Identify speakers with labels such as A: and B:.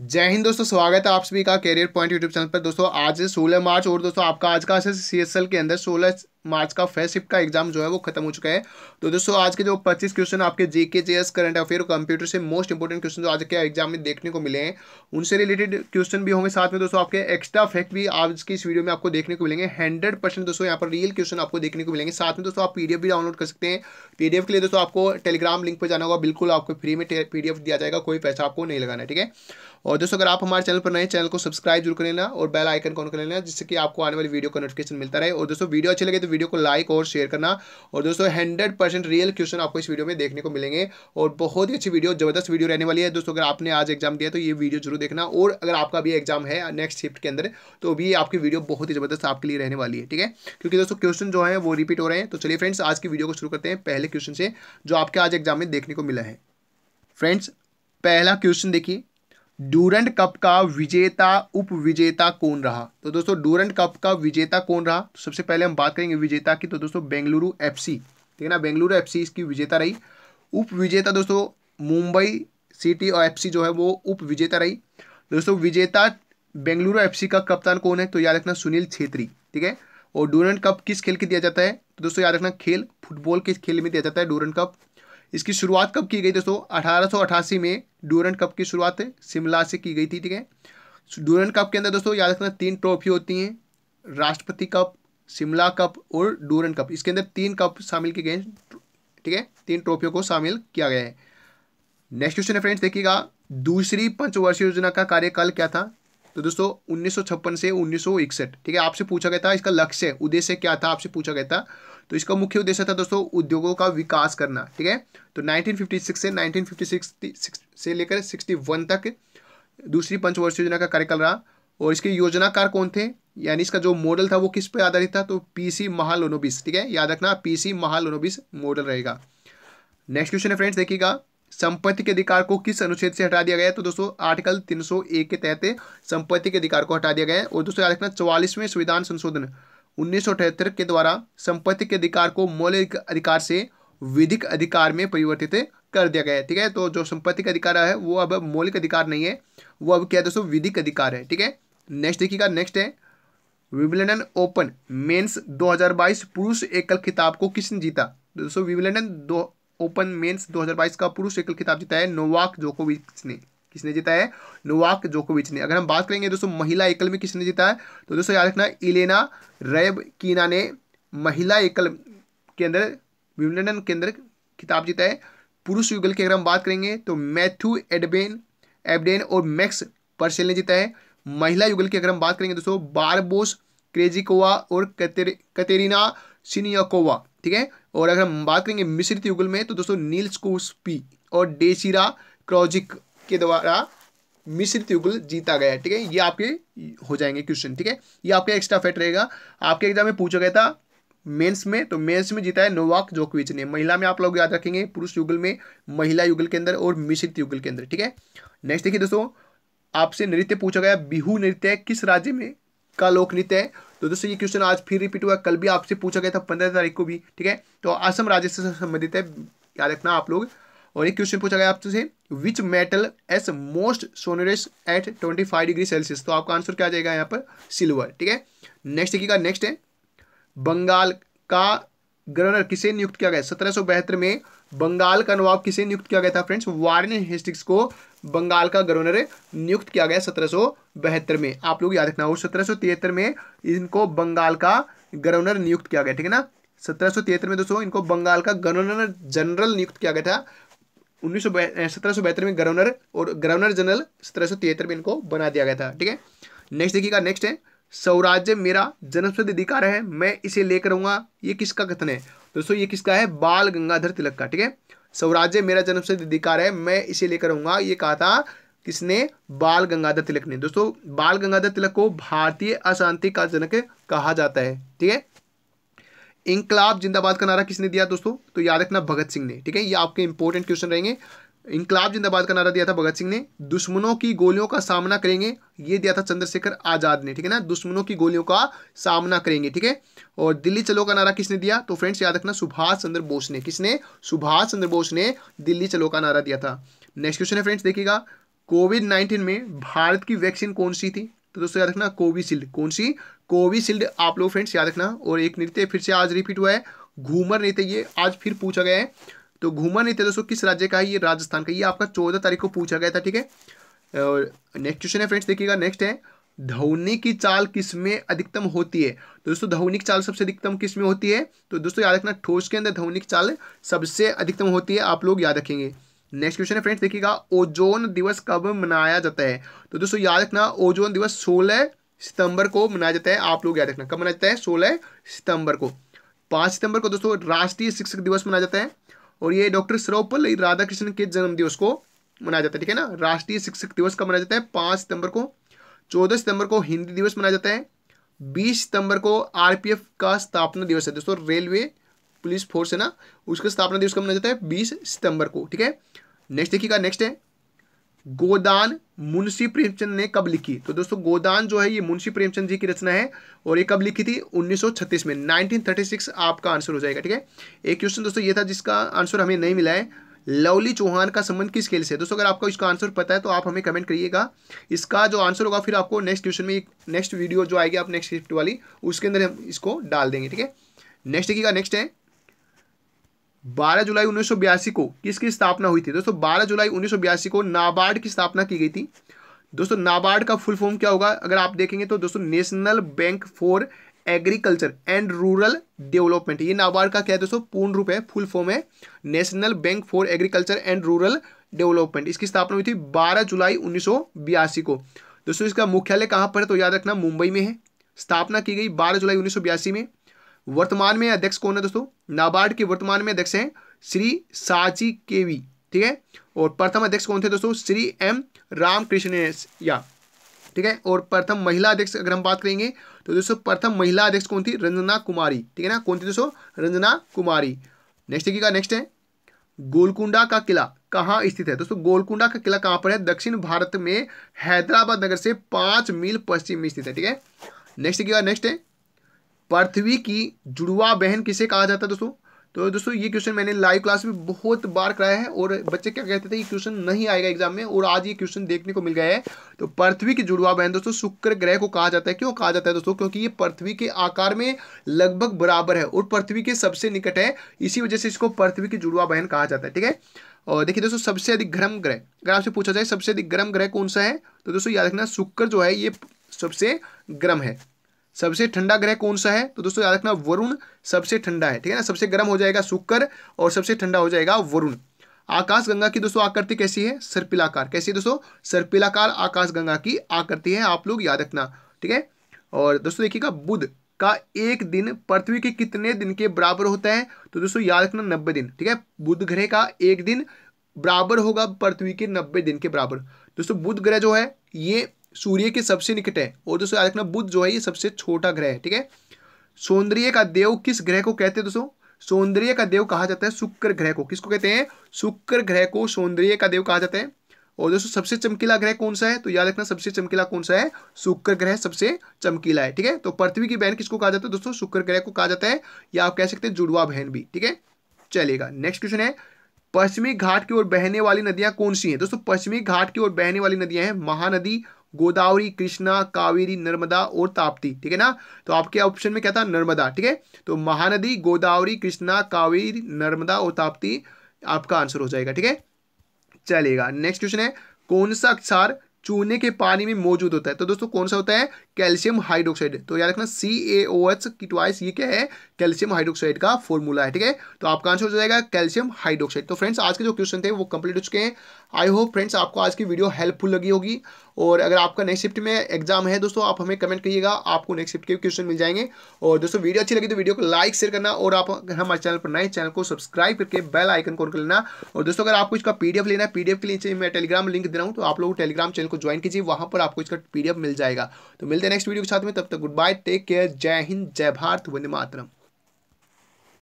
A: जय हिंद दोस्तों स्वागत है आप सभी का कैरियर पॉइंट यूट्यूब चैनल पर दोस्तों आज 16 मार्च और दोस्तों आपका आज का सी एस एल के अंदर 16 मार्च का फेसिप का एग्जाम जो है वो खत्म हो चुका है तो दोस्तों आज के जो पच्चीस क्वेश्चन आपके G J S current affair और कंप्यूटर से मोस्ट इंपॉर्टेंट क्वेश्चन जो आज के एग्जाम में देखने को मिले हैं उनसे रिलेटेड क्वेश्चन भी होंगे साथ में दोस्तों आपके एक्स्ट्रा फैक्ट भी आज की इस वीडियो में आपको देखने को मिलेंगे हंड्रेड दोस्तों यहाँ पर रियल क्वेश्चन आपको देखने को मिलेंगे साथ में दोस्तों आप पीडीएफ भी डाउनलोड कर सकते हैं पीडीएफ के लिए दोस्तों आपको टेलीग्राम लिंक पर जाना होगा बिल्कुल आपको फ्री में पीडीएफ दिया जाएगा कोई पैसा आपको नहीं लगाना है ठीक है और दोस्तों अगर आप हमारे चैनल पर नए चैनल को सब्सक्राइब जरूर कर लेना और बेल आइकन कॉन कर लेना जिससे कि आपको आने वाली वीडियो का नोटिफिकेशन मिलता रहे और दोस्तों वीडियो अच्छे लगे तो वीडियो को लाइक और शेयर करना और दोस्तों हंड्रेड परसेंट रियल क्वेश्चन आपको इस वीडियो में देखने को मिलेंगे और बहुत ही अच्छी वीडियो जबरदस्त वीडियो रहने वाली है दोस्तों अगर आपने आज एग्जाम दिया तो ये वीडियो जरूर देखना और अगर आपका भी एग्जाम है नेक्स्ट शिफ्ट के अंदर तो भी आपकी वीडियो बहुत ही जबरदस्त आपके लिए रहने वाली है ठीक है क्योंकि दोस्तों क्वेश्चन जो है वो रिपीट हो रहे हैं तो चलिए फ्रेंड्स आज की वीडियो को शुरू करते हैं पहले क्वेश्चन से जो आपके आज एग्जाम में देखने को मिला है फ्रेंड्स पहला क्वेश्चन देखिए डूरंड कप का विजेता उप विजेता कौन रहा तो दोस्तों डूरंड कप का विजेता कौन रहा तो सबसे पहले हम बात करेंगे विजेता की तो दोस्तों बेंगलुरु एफ सी ठीक है ना बेंगलुरु एफ सी इसकी विजेता रही उप विजेता दोस्तों मुंबई सिटी और एफ सी जो है वो उप विजेता रही दोस्तों विजेता बेंगलुरु एफ सी का कप्तान कौन है तो याद रखना सुनील छेत्री ठीक है और डूरेंट कप किस खेल के दिया जाता है तो दोस्तों याद रखना खेल फुटबॉल के खेल में दिया जाता है डूरंड कप इसकी शुरुआत कब की गई दोस्तों अठारह में डूरन कप की शुरुआत शिमला से की गई थी ठीक है डूरन कप के अंदर दोस्तों याद रखना तीन ट्रॉफी होती हैं राष्ट्रपति कप शिमला कप और डूरन कप इसके अंदर तीन कप शामिल किए गए ठीक है तीन ट्रॉफियों को शामिल किया गया है नेक्स्ट क्वेश्चन है फ्रेंड्स देखिएगा दूसरी पंचवर्षीय योजना का कार्यकाल क्या था तो दोस्तों उन्नीस से उन्नीस ठीक है आपसे पूछा गया था इसका लक्ष्य उद्देश्य क्या था आपसे पूछा गया था तो इसका मुख्य उद्देश्य था दोस्तों उद्योगों का विकास करना ठीक है तो 1956 से 1956 से लेकर 61 तक दूसरी पंचवर्षीय योजना का कार्यकाल रहा और इसके योजनाकार कौन थे यानी इसका जो मॉडल था वो किस पर आधारित था तो पीसी महालोनोबिस ठीक है याद रखना पीसी महालोनोबिस मॉडल रहेगा नेक्स्ट क्वेश्चन है फ्रेंड्स देखिएगा संपत्ति के अधिकार को किस अनुच्छेद से हटा दिया गया है तो दोस्तों आर्टिकल 301 के तहत संपत्ति के अधिकार को हटा दिया गया है और दोस्तों याद रखना चौवालीसवें संविधान संशोधन उन्नीस के द्वारा संपत्ति के अधिकार को मौलिक अधिकार से विधिक अधिकार में परिवर्तित कर दिया गया है ठीक है तो जो संपत्ति का अधिकार है वो अब मौलिक अधिकार नहीं है वो अब क्या है दोस्तों विधिक अधिकार है ठीक है नेक्स्ट देखिएगा नेक्स्ट है विबलेंडन ओपन मेंस 2022 पुरुष एकल खिताब को किसने जीता दोस्तों विबलेंडन दो ओपन मेंस 2022 का पुरुष एकल खिताब जीता है नोवाक जोकोविच ने किसने जीता है नोवाक जोकोविच ने अगर हम बात करेंगे दोस्तों महिला एकल में किसने जीता है तो दोस्तों याद रखना इलेना रैब कीना ने महिला एकल के अंदर विम्बलडन के अंदर खिताब जीता है पुरुष युगल की अगर हम बात करेंगे तो मैथ्यू एडबेन एबडेन और मैक्स पर्सेल ने जीता है महिला युगल की अगर हम बात करेंगे दोस्तों बारबोस क्रेजिकोवा और कतेरिना सिनियाकोवा ठीक है और अगर हम बात करेंगे मिश्रित युगल में तो दोस्तों नील्स कोस्पी और डेसिरा क्रोजिक के द्वारा मिश्रित युगल जीता गया है ठीक है ये आपके हो जाएंगे क्वेश्चन ठीक है ये आपके एक्स्ट्रा फैक्ट रहेगा आपके एग्जाम में पूछा गया था मेंस में तो मेंस में जीता है नोवाक जोकोविच ने महिला में आप लोग याद रखेंगे पुरुष युगल में महिला युगल के अंदर और मिश्रित युगल के अंदर ठीक है नेक्स्ट देखिए दोस्तों आपसे नृत्य पूछा गया बिहू नृत्य किस राज्य में का लोक नृत्य है तो दोस्तों ये क्वेश्चन आज फिर रिपीट हुआ कल भी आपसे पूछा गया था पंद्रह तारीख को भी ठीक है तो असम राज्य से संबंधित है याद रखना आप लोग और एक क्वेश्चन पूछा गया आपसे which metal is most sonorous at twenty five degree Celsius तो आपका आंसर क्या जाएगा यहाँ पर सिल्वर ठीक है नेक्स्ट की का नेक्स्ट है बंगाल का गवर्नर किसे नियुक्त किया गया सत्रह में बंगाल का नवाब किसे नियुक्त किया गया था फ्रेंड्स वार्न हेस्टिक्स को बंगाल का गवर्नर नियुक्त किया गया सत्रह में आप लोग याद रखना और सत्रह में इनको बंगाल का गवर्नर नियुक्त किया गया ठीक है ना सत्रह में दोस्तों इनको बंगाल का गवर्नर जनरल नियुक्त किया गया था उन्नीस सौ में गवर्नर और गवर्नर जनरल सत्रह में इनको बना दिया गया था ठीक है नेक्स्ट देखिएगा नेक्स्ट है स्वराज्य मेरा जन्मसिद्ध अधिकार है मैं इसे लेकर आऊंगा ये किसका कथन है दोस्तों ये किसका है बाल गंगाधर तिलक का ठीक है स्वराज्य मेरा जन्मसिद्ध अधिकार है मैं इसे लेकर आऊंगा ये कहा था किसने बाल गंगाधर तिलक ने दोस्तों बाल गंगाधर तिलक को भारतीय अशांति का जनक कहा जाता है ठीक है इंकलाब जिंदाबाद का नारा किसने दिया दोस्तों तो याद रखना भगत सिंह ने ठीक है ये आपके इंपॉर्टेंट क्वेश्चन रहेंगे इंकलाब जिंदाबाद का नारा दिया था भगत सिंह ने दुश्मनों की गोलियों का सामना करेंगे ये दिया था चंद्रशेखर आजाद ने ठीक है ना दुश्मनों की गोलियों का सामना करेंगे ठीक है और दिल्ली चलो का नारा किसने दिया तो फ्रेंड्स याद रखना सुभाष चंद्र बोस ने किसने सुभाष चंद्र बोस ने दिल्ली चलो का नारा दिया था नेक्स्ट क्वेश्चन है फ्रेंड्स देखिएगा कोविड नाइन्टीन में भारत की वैक्सीन कौन सी थी तो दोस्तों याद रखना कोविशील्ड कौन सी कोविशील्ड आप लोग फ्रेंड्स याद रखना और एक नृत्य फिर से आज रिपीट हुआ है घूमर नृत्य ये आज फिर पूछा गया है तो घूमर नृत्य दोस्तों किस राज्य का है ये राजस्थान का ये आपका चौदह तारीख को पूछा गया था ठीक है और नेक्स्ट क्वेश्चन है फ्रेंड्स देखिएगा नेक्स्ट है धोनी की चाल किस में अधिकतम होती है तो दोस्तों धौनी की चाल सबसे अधिकतम किस में होती है तो दोस्तों याद रखना ठोस के अंदर धोनी की चाल सबसे अधिकतम होती है आप लोग याद रखेंगे नेक्स्ट क्वेश्चन है फ्रेंड्स देखिएगा ओजोन दिवस कब मनाया जाता है तो दोस्तों याद रखना ओजोन दिवस 16 सितंबर को मनाया जाता है आप लोग याद रखना कब मनाया जाता है सोलह सितंबर को 5 सितंबर को दोस्तों राष्ट्रीय शिक्षक दिवस मनाया जाता है और ये डॉक्टर सर्वपल्ली राधाकृष्णन के जन्म दिवस को मनाया जाता है ठीक है ना राष्ट्रीय शिक्षक दिवस कब मनाया जाता है पाँच सितंबर को चौदह सितंबर को हिंदी दिवस मनाया जाता है बीस सितंबर को आरपीएफ का स्थापना दिवस है दोस्तों रेलवे पुलिस फोर्स है ना उसका स्थापना दिवस कब मनाया जाता है बीस सितंबर को ठीक है नेक्स्ट देखिएगा नेक्स्ट है गोदान मुंशी प्रेमचंद ने कब लिखी तो दोस्तों गोदान जो है ये मुंशी प्रेमचंद जी की रचना है और ये कब लिखी थी 1936 में 1936 आपका आंसर हो जाएगा ठीक है एक क्वेश्चन दोस्तों ये था जिसका आंसर हमें नहीं मिला है लवली चौहान का संबंध किस खेल से दोस्तों अगर आपको इसका आंसर पता है तो आप हमें कमेंट करिएगा इसका जो आंसर होगा फिर आपको नेक्स्ट क्वेश्चन में नेक्स्ट वीडियो जो आएगी आप नेक्स्ट शिफ्ट वाली उसके अंदर हम इसको डाल देंगे ठीक है नेक्स्ट देखिएगा नेक्स्ट है 12 जुलाई उन्नीस को किसकी स्थापना हुई थी दोस्तों 12 जुलाई उन्नीस को नाबार्ड की स्थापना की गई थी दोस्तों नाबार्ड का फुल फॉर्म क्या होगा अगर आप देखेंगे तो दोस्तों national bank for agriculture and rural development ये नाबार्ड का क्या है दोस्तों पूर्ण रूप है फुल फॉर्म है national bank for agriculture and rural development इसकी स्थापना हुई थी 12 जुलाई उन्नीस को दोस्तों इसका मुख्यालय कहाँ पर है तो याद रखना मुंबई में है स्थापना की गई 12 जुलाई उन्नीस में वर्तमान में अध्यक्ष कौन है दोस्तों नाबार्ड के वर्तमान में अध्यक्ष हैं श्री साची केवी ठीक है और प्रथम अध्यक्ष कौन थे दोस्तों श्री एम रामकृष्ण या ठीक है और प्रथम महिला अध्यक्ष अगर हम बात करेंगे तो दोस्तों प्रथम महिला अध्यक्ष कौन थी रंजना कुमारी ठीक है ना कौन थी दोस्तों रंजना कुमारी नेक्स्ट देखिएगा नेक्स्ट है गोलकुंडा का किला कहाँ स्थित है दोस्तों गोलकुंडा का किला कहाँ पर है दक्षिण भारत में हैदराबाद नगर से पाँच मील पश्चिम में स्थित है ठीक है नेक्स्ट देखिएगा नेक्स्ट है पृथ्वी की जुड़वा बहन किसे कहा जाता है दोस्तों तो दोस्तों ये क्वेश्चन मैंने लाइव क्लास में बहुत बार कराया है और बच्चे क्या कहते थे ये क्वेश्चन नहीं आएगा एग्जाम में और आज ये क्वेश्चन देखने को मिल गया है तो पृथ्वी की जुड़वा बहन दोस्तों शुक्र ग्रह को कहा जाता है क्यों कहा जाता है दोस्तों क्योंकि ये पृथ्वी के आकार में लगभग बराबर है और पृथ्वी के सबसे निकट है इसी वजह से इसको पृथ्वी की जुड़वा बहन कहा जाता है ठीक है और देखिए दोस्तों सबसे अधिक गर्म ग्रह अगर आपसे पूछा जाए सबसे अधिक गर्म ग्रह कौन सा है तो दोस्तों याद रखना शुक्र जो है ये सबसे गर्म है सबसे ठंडा ग्रह कौन सा है तो दोस्तों याद रखना वरुण सबसे ठंडा है ठीक है ना सबसे गर्म हो जाएगा शुक्र और सबसे ठंडा हो जाएगा वरुण आकाश गंगा की दोस्तों आकृति कैसी है सर्पिलाकार कैसी है दोस्तों सर्पिलाकार आकाश गंगा की आकृति है आप लोग याद रखना ठीक है और दोस्तों देखिएगा बुध का एक दिन पृथ्वी के कितने दिन के बराबर होता है तो दोस्तों याद रखना नब्बे दिन ठीक है बुध ग्रह का एक दिन बराबर होगा पृथ्वी के नब्बे दिन के बराबर दोस्तों बुध ग्रह जो है ये सूर्य के सबसे निकट है और दोस्तों याद रखना बुद्ध जो है ये सबसे छोटा ग्रह है ठीक है सौंदर्य का देव किस ग्रह को कहते हैं दोस्तों सौंदर्य का देव कहा जाता है शुक्र ग्रह को किसको कहते हैं शुक्र ग्रह को सौंदर्य का देव कहा जाता है और दोस्तों सबसे चमकीला ग्रह कौन सा है तो याद रखना सबसे चमकीला कौन सा है शुक्र ग्रह सबसे चमकीला है ठीक है तो पृथ्वी की बहन किसको कहा जाता है दोस्तों शुक्र ग्रह को कहा जाता है या आप कह सकते हैं जुड़वा बहन भी ठीक है चलेगा नेक्स्ट क्वेश्चन है पश्चिमी घाट की ओर बहने वाली नदियां कौन सी हैं दोस्तों पश्चिमी घाट की ओर बहने वाली नदियां हैं महानदी गोदावरी कृष्णा कावेरी नर्मदा और ताप्ती ठीक है ना तो आपके ऑप्शन में क्या था नर्मदा ठीक है तो महानदी गोदावरी कृष्णा कावेरी नर्मदा और ताप्ती आपका आंसर हो जाएगा ठीक है चलेगा नेक्स्ट क्वेश्चन है कौन सा अक्षार चूने के पानी में मौजूद होता है तो दोस्तों कौन सा होता है कैल्शियम हाइड्रोक्साइड तो याद रखना सी ए ओ एच की ट्वाइस ये क्या है कैल्शियम हाइड्रोक्साइड का फॉर्मूला है ठीक है तो आपका आंसर हो जाएगा कैल्शियम हाइड्रोक्साइड तो फ्रेंड्स आज के जो क्वेश्चन थे वो कंप्लीट हो चुके हैं आई होप फ्रेंड्स आपको आज की वीडियो हेल्पफुल लगी होगी और अगर आपका नेक्स्ट शिफ्ट में एग्जाम है दोस्तों आप हमें कमेंट करिएगा आपको नेक्स्ट शिफ्ट के क्वेश्चन मिल जाएंगे और दोस्तों वीडियो अच्छी लगी तो वीडियो को लाइक शेयर करना और आप हमारे चैनल पर नए चैनल को सब्सक्राइब करके बेल आइकन कॉन कर लेना और दोस्तों अगर आपको इसका पीडीएफ लेना है पीडीएफ के लिए मैं टेलीग्राम लिंक दे रहा हूँ तो आप लोग टेलीग्राम चैनल को ज्वाइन कीजिए वहाँ पर आपको इसका पीडीएफ मिल जाएगा तो मिलते हैं नेक्स्ट वीडियो के साथ में तब तक गुड बाय टेक केयर जय हिंद जय भारत वंदे मातरम